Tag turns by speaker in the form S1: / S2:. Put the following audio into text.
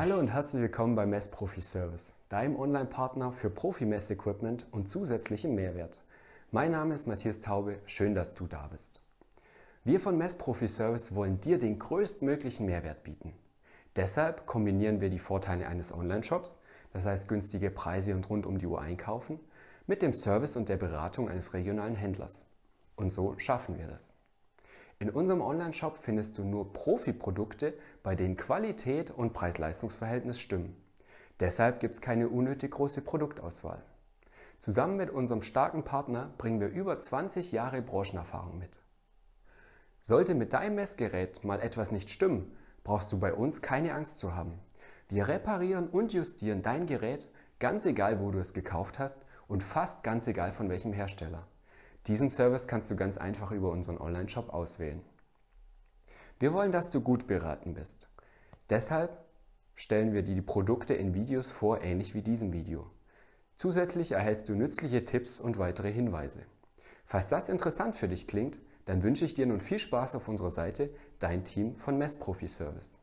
S1: Hallo und herzlich willkommen bei Mess Profi Service, deinem Online-Partner für Profi-Messequipment und zusätzlichen Mehrwert. Mein Name ist Matthias Taube, schön, dass du da bist. Wir von Mess Profi Service wollen dir den größtmöglichen Mehrwert bieten. Deshalb kombinieren wir die Vorteile eines Online-Shops, das heißt günstige Preise und rund um die Uhr einkaufen, mit dem Service und der Beratung eines regionalen Händlers. Und so schaffen wir das. In unserem Onlineshop findest du nur Profi-Produkte, bei denen Qualität und Preis-Leistungs-Verhältnis stimmen. Deshalb gibt es keine unnötig große Produktauswahl. Zusammen mit unserem starken Partner bringen wir über 20 Jahre Branchenerfahrung mit. Sollte mit deinem Messgerät mal etwas nicht stimmen, brauchst du bei uns keine Angst zu haben. Wir reparieren und justieren dein Gerät, ganz egal wo du es gekauft hast und fast ganz egal von welchem Hersteller. Diesen Service kannst du ganz einfach über unseren Online-Shop auswählen. Wir wollen, dass du gut beraten bist. Deshalb stellen wir dir die Produkte in Videos vor, ähnlich wie diesem Video. Zusätzlich erhältst du nützliche Tipps und weitere Hinweise. Falls das interessant für dich klingt, dann wünsche ich dir nun viel Spaß auf unserer Seite, dein Team von Messprofi Service.